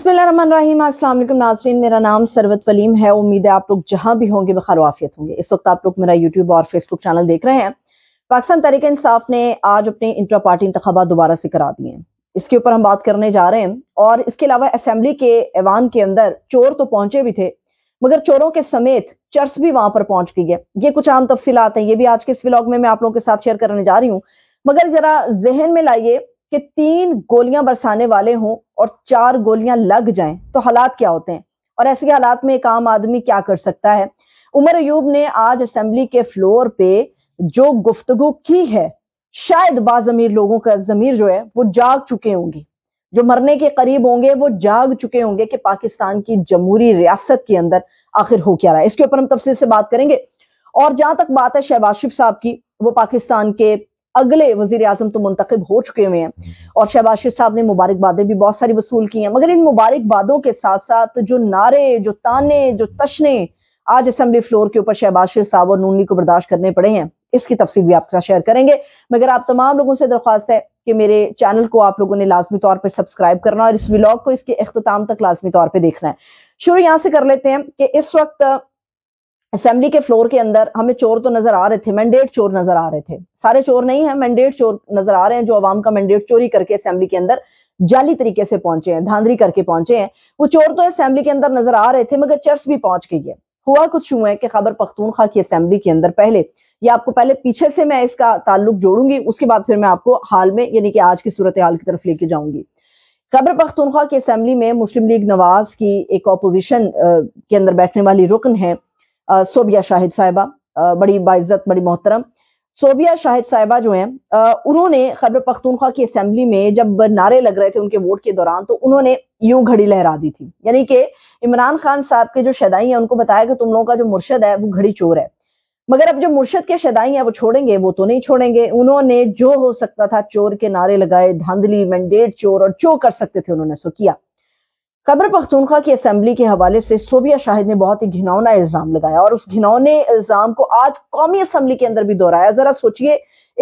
अस्सलाम नाजरीन मेरा नाम सरवत वलीम है उम्मीद है आप लोग जहाँ भी होंगे बखरवाफियत होंगे इस वक्त आप लोग मेरा यूट्यूब और फेसबुक चैनल देख रहे हैं पाकिस्तान तहरीक इंसाफ ने आज अपने इंट्रा पार्टी इंतबा दोबारा से करा दिए हैं इसके ऊपर हम बात करने जा रहे हैं और इसके अलावा असम्बली के ऐवान के अंदर चोर तो पहुंचे भी थे मगर चोरों के समेत चर्च भी वहां पर पहुंच गई है ये कुछ आम तफसीत हैं ये भी आज के इस व्लॉग में मैं आप लोगों के साथ शेयर करने जा रही हूँ मगर जरा जहन में लाइए कि तीन गोलियां बरसाने वाले हों और चार गोलियां लग जाएं तो हालात क्या होते हैं और ऐसे हालात में एक आम आदमी क्या कर सकता है उमर अयूब ने आज असेंबली के फ्लोर पे जो गुफ्तगु की है शायद बाज अमीर लोगों का जमीर जो है वो जाग चुके होंगे जो मरने के करीब होंगे वो जाग चुके होंगे कि पाकिस्तान की जमहूरी रियासत के अंदर आखिर हो क्या रहा है इसके ऊपर हम तफसील से बात करेंगे और जहां तक बात है शहबाज शिफ साहब की वो पाकिस्तान के अगले वजीर अजम तो मुंतब हो चुके हुए हैं और शहबाज साहब ने मुबारकबादें भी बहुत सारी वसूल की हैं मगर इन मुबारकबादों के साथ साथ जो नारे जो ताने जो तशने आज असम्बली फ्लोर के ऊपर शहबाज शरीफ साहब और नूनली को बर्दाश्त करने पड़े हैं इसकी तफसील भी आपके साथ शेयर करेंगे मगर आप तमाम लोगों से दरख्वास्त है कि मेरे चैनल को आप लोगों ने लाजमी तौर पर सब्सक्राइब करना और इस ब्लॉग को इसके अख्ताम तक लाजमी तौर पर देखना है शुरू यहाँ से कर लेते हैं कि इस वक्त असेंबली के फ्लोर के अंदर हमें चोर तो नजर आ रहे थे मैंडेट चोर नजर आ रहे थे सारे चोर नहीं है मैंडेट चोर नजर आ रहे हैं जो आवाम का मैंडेट चोरी करके असेंबली के अंदर जाली तरीके से पहुंचे हैं धांधली करके पहुंचे हैं वो चोर तो असेंबली के अंदर नजर आ रहे थे मगर चर्च भी पहुंच गई है हुआ कुछ हुआ है कि खबर पख्तूनखा की असेंबली के अंदर पहले या आपको पहले पीछे से मैं इसका ताल्लुक जोड़ूंगी उसके बाद फिर मैं आपको हाल में यानी कि आज की सूरत हाल की तरफ लेके जाऊंगी खबर पख्तूनखा की असेंबली में मुस्लिम लीग नवाज की एक अपोजिशन के अंदर बैठने वाली रुकन है सोबिया शाहिद साहिबा बड़ी बाइज्जत बड़ी मोहतरम सोबिया शाहिद साहिबा जो हैं उन्होंने खबर पख्तूनख्वा की असेंबली में जब नारे लग रहे थे उनके वोट के दौरान तो उन्होंने यूं घड़ी लहरा दी थी यानी कि इमरान खान साहब के जो शदाई हैं उनको बताया कि तुम लोगों का जो मुर्शद है वो घड़ी चोर है मगर अब जो मुर्शद के शदाई हैं वो छोड़ेंगे वो तो नहीं छोड़ेंगे उन्होंने जो हो सकता था चोर के नारे लगाए धांधली मैंडेट चोर और जो कर सकते थे उन्होंने सो किया खबर पख्तूनखा की असम्बली के हवाले से सोबिया शाहिद ने बहुत ही घिनौना इल्ज़ाम लगाया और उस घिनौने इल्ज़ाम को आज कौमी असम्बली के अंदर भी दोहराया ज़रा सोचिए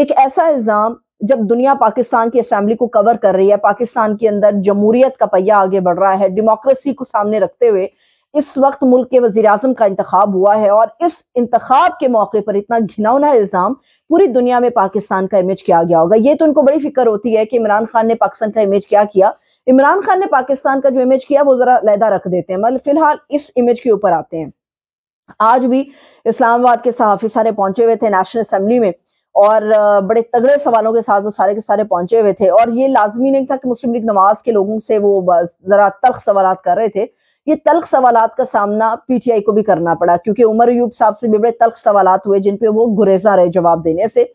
एक ऐसा इल्ज़ाम जब दुनिया पाकिस्तान की असम्बली को कवर कर रही है पाकिस्तान के अंदर जमहूरियत का पहिया आगे बढ़ रहा है डेमोक्रेसी को सामने रखते हुए इस वक्त मुल्क के वजी अजम का इंतखब हुआ है और इस इंतखब के मौके पर इतना घिनौना इल्ज़ाम पूरी दुनिया में पाकिस्तान का इमेज क्या गया होगा ये तो उनको बड़ी फिक्र होती है कि इमरान खान ने पाकिस्तान का इमेज क्या किया इमरान खान ने पाकिस्तान का जो इमेज किया वो ज़रा लहदा रख देते हैं मतलब फिलहाल इस इमेज के ऊपर आते हैं आज भी इस्लामाबाद के सहाफ़ी सारे पहुंचे हुए थे नेशनल असम्बली में और बड़े तगड़े सवालों के साथ वो सारे के सारे पहुंचे हुए थे और ये लाजमी नहीं था कि मुस्लिम लीग नवाज के लोगों से वो ज़रा तल्ख सवाल कर रहे थे ये तल्ख सवाल का सामना पीटीआई को भी करना पड़ा क्योंकि उमर यूब साहब से भी बड़े तल्ख सवाल हुए जिन पे वो गुरेजा रहे जवाब देने से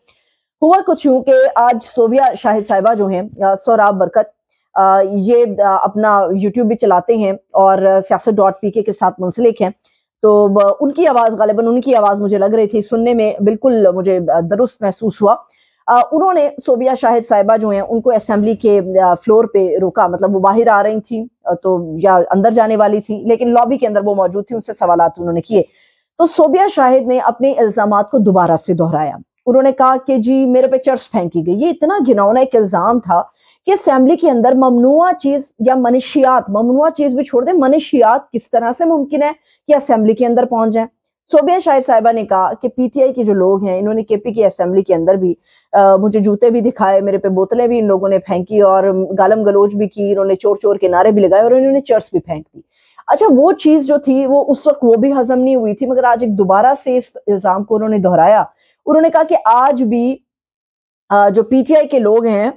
हुआ कुछ यूं कि आज सोविया शाहिद साहिबा जो हैं सौराब बरकत ये अपना यूट्यूब भी चलाते हैं और सियासत डॉट पी के साथ मुंसलिक हैं तो उनकी आवाज़ गालिबा उनकी आवाज़ मुझे लग रही थी सुनने में बिल्कुल मुझे दुरुस्त महसूस हुआ उन्होंने सोबिया शाहिद साहिबा जो हैं उनको असम्बली के फ्लोर पे रोका मतलब वो बाहर आ रही थी तो या अंदर जाने वाली थी लेकिन लॉबी के अंदर वो मौजूद थी उनसे सवाल उन्होंने किए तो सोबिया शाहिद ने अपने इल्ज़ाम को दोबारा से दोहराया उन्होंने कहा कि जी मेरे पे चर्च फेंकी गई ये इतना घिनौना एक इल्ज़ाम था कि असेंबली के अंदर ममनुआ चीज या मनुष्यात ममनुआ चीज भी छोड़ दे मनुष्यात किस तरह से मुमकिन है कि असेंबली के अंदर पहुंच जाए सोबिया शाहिर साहिबा ने कहा कि पीटीआई के जो लोग हैं इन्होंने केपी की असेंबली के अंदर भी आ, मुझे जूते भी दिखाए मेरे पे बोतलें भी इन लोगों ने फेंकी और गालम गलोच भी की इन्होंने चोर चोर के नारे भी लगाए और इन्होंने चर्च भी फेंक दी अच्छा वो चीज जो थी वो उस वक्त वो भी हजम नहीं हुई थी मगर आज एक दोबारा से इस इल्जाम को उन्होंने दोहराया उन्होंने कहा कि आज भी जो पीटीआई के लोग हैं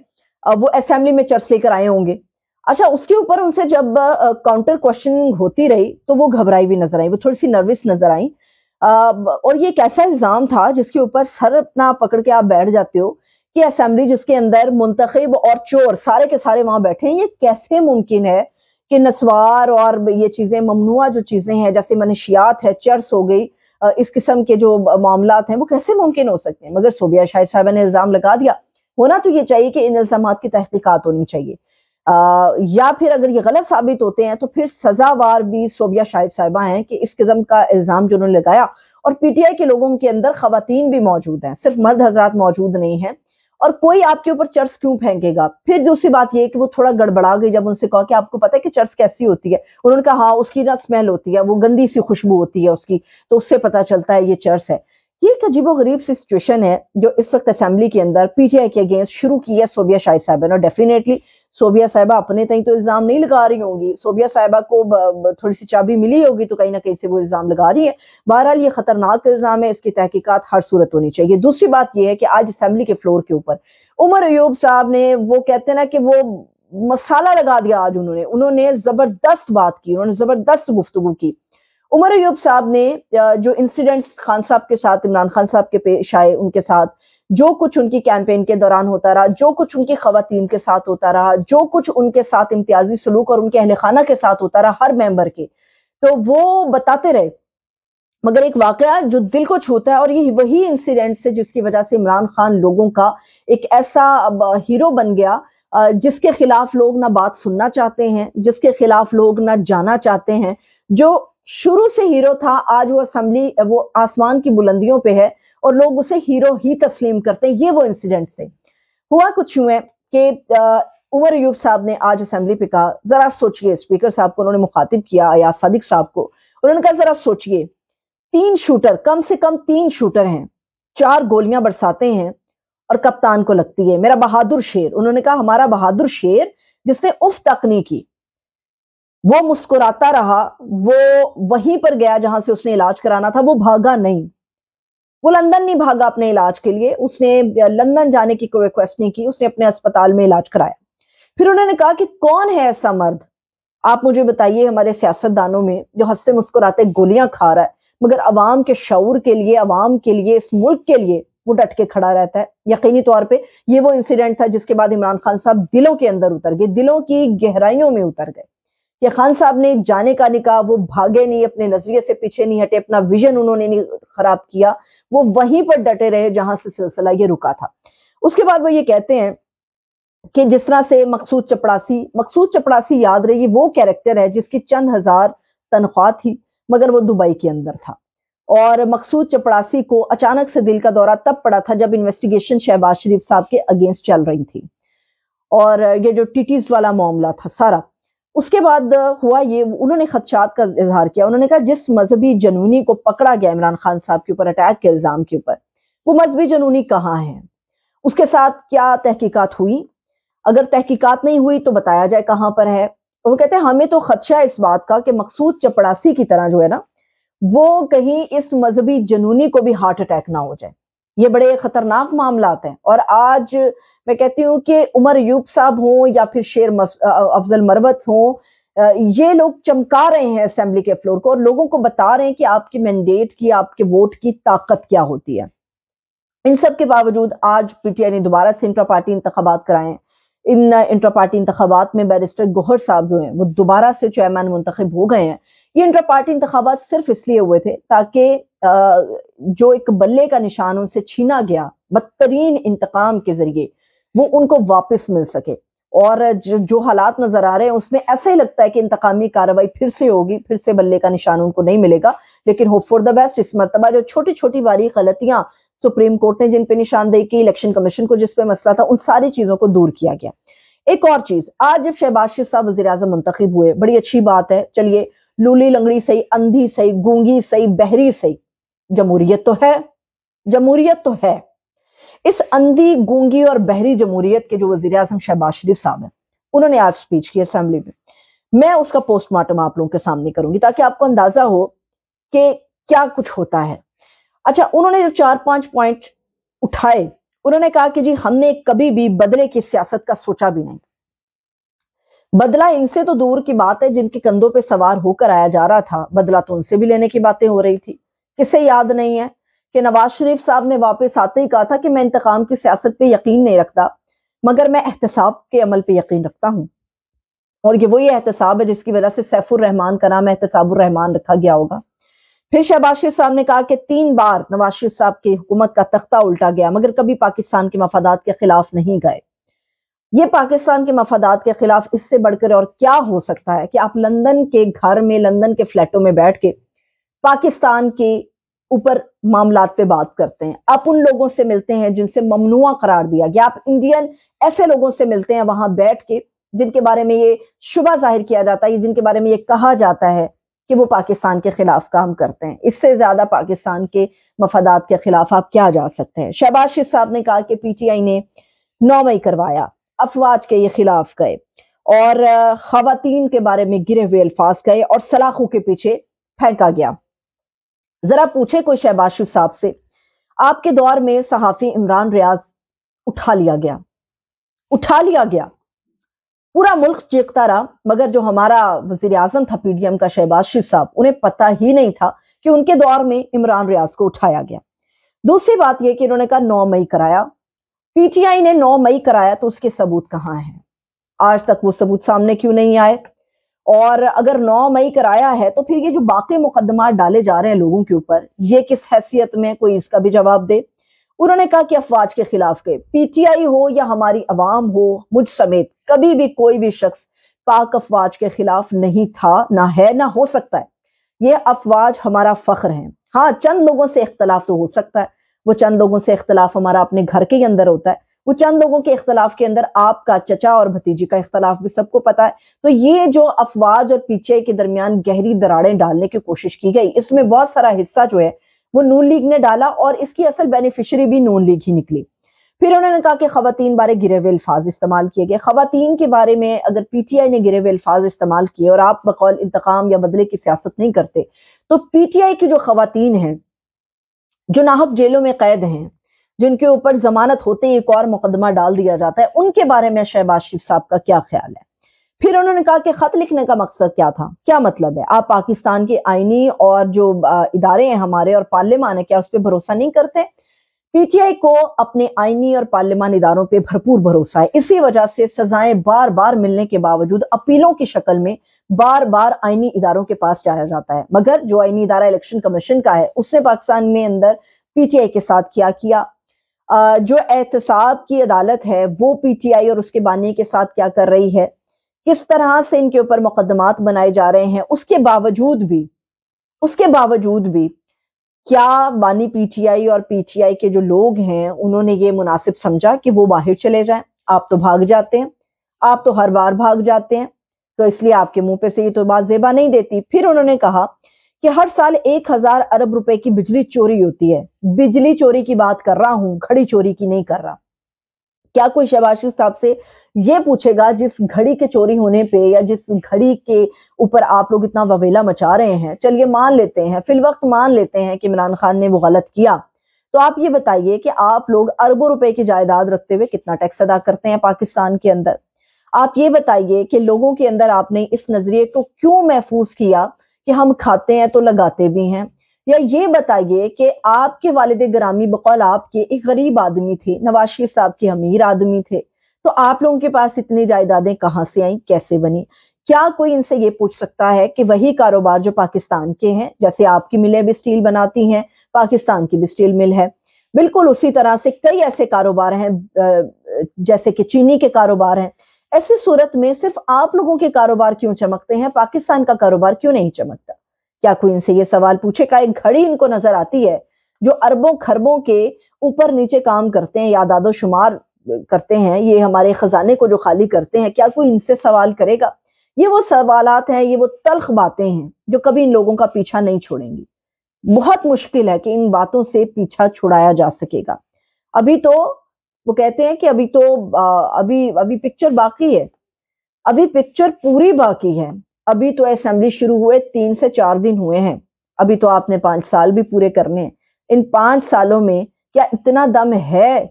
वो असेंबली में चर्च लेकर आए होंगे अच्छा उसके ऊपर उनसे जब काउंटर क्वेश्चनिंग होती रही तो वो घबराई हुई नजर आई वो थोड़ी सी नर्वस नजर आई और ये एक ऐसा इल्ज़ाम था जिसके ऊपर सर अपना पकड़ के आप बैठ जाते हो कि असेंबली जिसके अंदर मुंतखब और चोर सारे के सारे वहां बैठे हैं ये कैसे मुमकिन है कि नस्वार और ये चीज़ें ममनुआ जो चीज़ें हैं जैसे मनशियात है चर्स हो गई इस किस्म के जो मामला हैं वो कैसे मुमकिन हो सकते हैं मगर सोबिया शाहिद साहबा ने इल्ज़ाम लगा दिया होना तो ये चाहिए कि इन इल्जाम की तहकीकत होनी चाहिए आ, या फिर अगर ये गलत साबित होते हैं तो फिर सजावार भी सोबिया शाहिद साहिबा हैं कि इस किस्म का इल्ज़ाम जो उन्होंने लगाया और पीटीआई के लोगों के अंदर खातन भी मौजूद हैं सिर्फ मर्द हजरात मौजूद नहीं हैं और कोई आपके ऊपर चर्च क्यों फेंकेगा फिर दूसरी बात यह कि वो थोड़ा गड़बड़ा गई जब उनसे कहा कि आपको पता है कि चर्च कैसी होती है उन्होंने कहा हाँ उसकी ना स्मेल होती है वो गंदी सी खुशबू होती है उसकी तो उससे पता चलता है ये चर्च है ये एक अजीबोगरीब सी सिचुएशन है जो इस वक्त असेंबली के अंदर पीटीआई के अगेंस्ट शुरू की है सोबिया शाहिद साहबा ने डेफिनेटली सोबिया साहिबा अपने तो इल्ज़ाम नहीं लगा रही होंगी सोबिया साहिबा को थोड़ी सी चाबी मिली होगी तो कहीं ना कहीं से वो इल्ज़ाम लगा रही है बहरहाल ये ख़तरनाक इल्ज़ाम है इसकी तहकीकत हर सूरत होनी चाहिए दूसरी बात यह है कि आज असेंबली के फ्लोर के ऊपर उमर अयूब साहब ने वो कहते हैं ना कि वो मसाला लगा दिया आज उन्होंने उन्होंने ज़बरदस्त बात की उन्होंने ज़बरदस्त गुफ्तु की उमर अयूब साहब ने जो इंसिडेंट्स खान साहब के साथ इमरान खान साहब के पेश आए उनके साथ जो कुछ उनकी कैंपेन के दौरान होता रहा जो कुछ उनकी खातन के साथ होता रहा जो कुछ उनके साथ इम्तियाजी सलूक और उनके अहल खाना के साथ होता रहा हर मेंबर के तो वो बताते रहे मगर एक वाक़ जो दिल को छूता है और ये वही इंसिडेंट है जिसकी वजह से इमरान खान लोगों का एक ऐसा हीरो बन गया जिसके खिलाफ लोग ना बात सुनना चाहते हैं जिसके खिलाफ लोग ना जाना चाहते हैं जो शुरू से हीरो था आज वो असम्बली वो आसमान की बुलंदियों पे है और लोग उसे हीरो ही तस्लीम करते हैं ये वो इंसिडेंट थे हुआ कुछ हुए कि उमर अयूब साहब ने आज असम्बली पे कहा ज़रा सोचिए स्पीकर साहब को उन्होंने मुखातिब किया अयाज सादिक साहब को उन्होंने कहा ज़रा सोचिए तीन शूटर कम से कम तीन शूटर हैं चार गोलियां बरसाते हैं और कप्तान को लगती है मेरा बहादुर शेर उन्होंने कहा हमारा बहादुर शेर जिसने उफ तक नहीं की वो मुस्कुराता रहा वो वहीं पर गया जहां से उसने इलाज कराना था वो भागा नहीं वो लंदन नहीं भागा अपने इलाज के लिए उसने लंदन जाने की कोई रिक्वेस्ट नहीं की उसने अपने अस्पताल में इलाज कराया फिर उन्होंने कहा कि कौन है ऐसा मर्द आप मुझे बताइए हमारे सियासतदानों में जो हंसते मुस्कुराते गोलियां खा रहा है मगर अवाम के शौर के लिए अवाम के लिए इस मुल्क के लिए वो डट के खड़ा रहता है यकीनी तौर पे ये वो इंसिडेंट था जिसके बाद इमरान खान साहब दिलों के अंदर उतर गए दिलों की गहराइयों में उतर गए कि खान साहब ने जाने का निकाह वो भागे नहीं अपने नजरिए से पीछे नहीं हटे अपना विजन उन्होंने नहीं खराब किया वो वहीं पर डटे रहे जहां से सिलसिला ये रुका था उसके बाद वो ये कहते हैं कि जिस तरह से मकसूद चपड़ासी मकसूद चपड़ासी याद रही वो कैरेक्टर है जिसकी चंद हजार तनख्वाह थी मगर वो दुबई के अंदर था और मकसूद चपड़ासी को अचानक से दिल का दौरा तब पड़ा था जब इन्वेस्टिगेशन शहबाज शरीफ साहब के अगेंस्ट चल रही थी और ये जो टिटीज वाला मामला था सारा उसके बाद हुआ ये उन्होंने खदशात का इजहार किया उन्होंने कहा जिस मजहबी जनूनी को पकड़ा गया इमरान खान साहब के ऊपर अटैक के इल्ज़ाम के ऊपर वो मजहबी जनूनी कहाँ है उसके साथ क्या तहकीकात हुई अगर तहकीकात नहीं हुई तो बताया जाए कहाँ पर है वो कहते हैं हमें तो खदशा इस बात का कि मकसूद चपड़ासी की तरह जो है ना वो कहीं इस मजहबी जनूनी को भी हार्ट अटैक ना हो जाए ये बड़े खतरनाक मामला हैं और आज मैं कहती हूँ कि उमर यूब साहब हों या फिर शेर अफजल मरवत हों ये लोग चमका रहे हैं असम्बली के फ्लोर को और लोगों को बता रहे हैं कि आपके मैंडेट की आपके वोट की ताकत क्या होती है इन सब के बावजूद आज पीटीआई ने दोबारा से इंट्रा पार्टी इंतबात कराए इन इंट्रा पार्टी इंतबात में बैरिस्टर गोहर साहब जो हैं वो दोबारा से चेयरमैन मुंतखब हो गए हैं ये इंटर पार्टी इंतबात सिर्फ इसलिए हुए थे ताकि जो एक बल्ले का निशान उनसे छीना गया बदतरीन इंतकाम के जरिए वो उनको वापस मिल सके और जो, जो हालात नजर आ रहे हैं उसमें ऐसा ही लगता है कि इंतकामी कार्रवाई फिर से होगी फिर से बल्ले का निशान उनको नहीं मिलेगा लेकिन होप फॉर द बेस्ट इस मरतबा जो छोटी छोटी बारी गलतियां सुप्रीम कोर्ट ने जिन पे निशानदेही की इलेक्शन कमीशन को जिसपे मसला था उन सारी चीजों को दूर किया गया एक और चीज आज जब शहबाज शिफ साहब वजी अजम मुंतब हुए बड़ी अच्छी बात है चलिए लूली लंगड़ी सही अंधी सही गूंगी सही बहरी सही जमहूरियत तो है जमहूरियत तो है इस अंधी गूंगी और बहरी जमहूरियत के जो वजीर अजम शहबाज शरीफ साहब हैं उन्होंने आज स्पीच की असेंबली में मैं उसका पोस्टमार्टम आप लोगों के सामने करूंगी ताकि आपको अंदाजा हो कि क्या कुछ होता है अच्छा उन्होंने जो चार पांच पॉइंट उठाए उन्होंने कहा कि जी हमने कभी भी बदले की सियासत का सोचा भी नहीं बदला इनसे तो दूर की बात है जिनके कंधों पे सवार होकर आया जा रहा था बदला तो उनसे भी लेने की बातें हो रही थी किसे याद नहीं है कि नवाज शरीफ साहब ने वापस आते ही कहा था कि मैं इंतकाम की सियासत पे यकीन नहीं रखता मगर मैं एहतसाब के अमल पे यकीन रखता हूँ और ये वही एहतसाब है जिसकी वजह से सैफुररहमान का नाम एहतसाबरहमान रखा गया होगा फिर शहबाज शरीफ साहब ने कहा कि तीन बार नवाज शरीफ साहब की हुकूमत का तख्ता उल्टा गया मगर कभी पाकिस्तान के मफादात के खिलाफ नहीं गए ये पाकिस्तान के मफादात के खिलाफ इससे बढ़कर और क्या हो सकता है कि आप लंदन के घर में लंदन के फ्लैटों में बैठ के पाकिस्तान की ऊपर मामला पे बात करते हैं आप उन लोगों से मिलते हैं जिनसे ममनुआ करार दिया गया आप इंडियन ऐसे लोगों से मिलते हैं वहां बैठ के जिनके बारे में ये शुबा जाहिर किया जाता है जिनके बारे में ये कहा जाता है कि वो पाकिस्तान के खिलाफ काम करते हैं इससे ज्यादा पाकिस्तान के मफादात के खिलाफ आप क्या जा सकते हैं शहबाज शिफ साहब ने कहा कि पीटीआई ने नौ मई करवाया अफवाज के ये खिलाफ गए और खातन के बारे में गिरे हुए अल्फाज गए और सलाखों के पीछे फेंका गया जरा पूछे कोई शहबाशु साहब से आपके दौर में सहाफी इमरान रियाज उठा लिया गया उठा लिया गया पूरा मुल्क चीखता रहा मगर जो हमारा वजीर आजम था पीडीएम का शहबाज शिव साहब उन्हें पता ही नहीं था कि उनके दौर में इमरान रियाज को उठाया गया दूसरी बात यह कि उन्होंने कहा नौ मई कराया पीटीआई ने नौ मई कराया तो उसके सबूत कहाँ हैं आज तक वो सबूत सामने क्यों नहीं आए और अगर नौ मई कराया है तो फिर ये जो बाकी मुकदमा डाले जा रहे हैं लोगों के ऊपर ये किस हैसियत में कोई इसका भी जवाब दे उन्होंने कहा कि अफवाज के खिलाफ गए पीटीआई हो या हमारी आवाम हो मुझ समेत कभी भी कोई भी शख्स पाक अफवाज के खिलाफ नहीं था ना है ना हो सकता है ये अफवाज हमारा फख्र है हाँ चंद लोगों से इख्तलाफ तो हो सकता है वो चंद लोगों से इख्तलाफ हमारा अपने घर के अंदर होता है वो चंद लोगों के इख्तलाफ के अंदर आपका चचा और भतीजी का इख्तलाफ भी सबको पता है तो ये जो अफवाज और पीछे के दरमियान गहरी दरारें डालने की कोशिश की गई इसमें बहुत सारा हिस्सा जो है वो नून लीग ने डाला और इसकी असल बेनिफिशरी भी नून लीग ही निकली फिर उन्होंने कहा कि खातन बारे गिरे हुए अल्फाज इस्तेमाल किए गए खातन के बारे में अगर पी टी आई ने गिरे हुए अल्फाज इस्तेमाल किए और आप बकौल इंतकाम या बदले की सियासत नहीं करते तो पी टी आई की जो खातन हैं जो नाहक जेलों में कैद हैं जिनके ऊपर जमानत होते ही एक और मुकदमा डाल दिया जाता है उनके बारे में शहबाज शरीफ साहब का क्या ख्याल है फिर उन्होंने कहा कि खत लिखने का मकसद क्या था क्या मतलब है आप पाकिस्तान के आईनी और जो इदारे हैं हमारे और पार्लियामान है क्या उस पर भरोसा नहीं करते पीटीआई को अपने आईनी और पार्लियामान इदारों पर भरपूर भरोसा है इसी वजह से सजाएं बार बार मिलने के बावजूद अपीलों की शक्ल में बार बार आईनी इदारों के पास जाया जाता है मगर जो आईनी इदारा इलेक्शन कमीशन का है उसने पाकिस्तान में अंदर पीटीआई के साथ क्या किया जो एहतसाब की अदालत है वो पीटीआई और उसके बानी के साथ क्या कर रही है किस तरह से इनके ऊपर मुकदमात बनाए जा रहे हैं उसके बावजूद भी उसके बावजूद भी क्या बानी पीटीआई और पीटीआई के जो लोग हैं उन्होंने ये मुनासिब समझा कि वो बाहर चले जाएं आप तो भाग जाते हैं आप तो हर बार भाग जाते हैं तो इसलिए आपके मुंह पे से ये तो बात जेबा नहीं देती फिर उन्होंने कहा कि हर साल एक हजार अरब रुपए की बिजली चोरी होती है बिजली चोरी की बात कर रहा हूं घड़ी चोरी की नहीं कर रहा क्या कोई शबाशिफ साहब से ये पूछेगा जिस घड़ी के चोरी होने पे या जिस घड़ी के ऊपर आप लोग इतना ववेला मचा रहे हैं चलिए मान लेते हैं फिल वक्त मान लेते हैं कि इमरान खान ने वो गलत किया तो आप ये बताइए कि आप लोग अरबों रुपए की जायदाद रखते हुए कितना टैक्स अदा करते हैं पाकिस्तान के अंदर आप ये बताइए कि लोगों के अंदर आपने इस नजरिए को क्यों महफूज किया कि हम खाते हैं तो लगाते भी हैं या ये बताइए कि आपके वालद ग्रामी बकौल आपके एक गरीब आदमी थे नवाज शरीफ साहब के अमीर आदमी थे तो आप लोगों के पास इतनी जायदादें कहाँ से आई कैसे बनी क्या कोई इनसे ये पूछ सकता है कि वही कारोबार जो पाकिस्तान के हैं जैसे आपकी मिलें भी स्टील बनाती हैं पाकिस्तान की भी स्टील मिल है बिल्कुल उसी तरह से कई ऐसे कारोबार हैं जैसे कि चीनी के कारोबार हैं ऐसी सूरत में सिर्फ आप लोगों के कारोबार क्यों चमकते हैं पाकिस्तान का कारोबार क्यों नहीं चमकता क्या कोई इनसे ये सवाल पूछेगा एक घड़ी इनको नजर आती है जो अरबों खरबों के ऊपर नीचे काम करते हैं यादादो शुमार करते हैं ये हमारे खजाने को जो खाली करते हैं क्या कोई इनसे सवाल करेगा ये वो सवालत हैं ये वो तलख बातें हैं जो कभी इन लोगों का पीछा नहीं छोड़ेंगी बहुत मुश्किल है कि इन बातों से पीछा छुड़ाया जा सकेगा अभी तो वो कहते हैं कि अभी तो अभी अभी पिक्चर बाकी है अभी पिक्चर पूरी बाकी है अभी तो असेंबली शुरू हुए तीन से चार दिन हुए हैं अभी तो आपने पांच साल भी पूरे करने हैं इन पांच सालों में क्या इतना दम है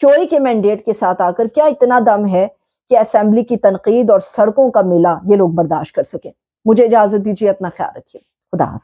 चोरी के मैंडेट के साथ आकर क्या इतना दम है कि असेंबली की तनकीद और सड़कों का मिला ये लोग बर्दाश्त कर सकें मुझे इजाज़त दीजिए अपना ख्याल रखिए खुदा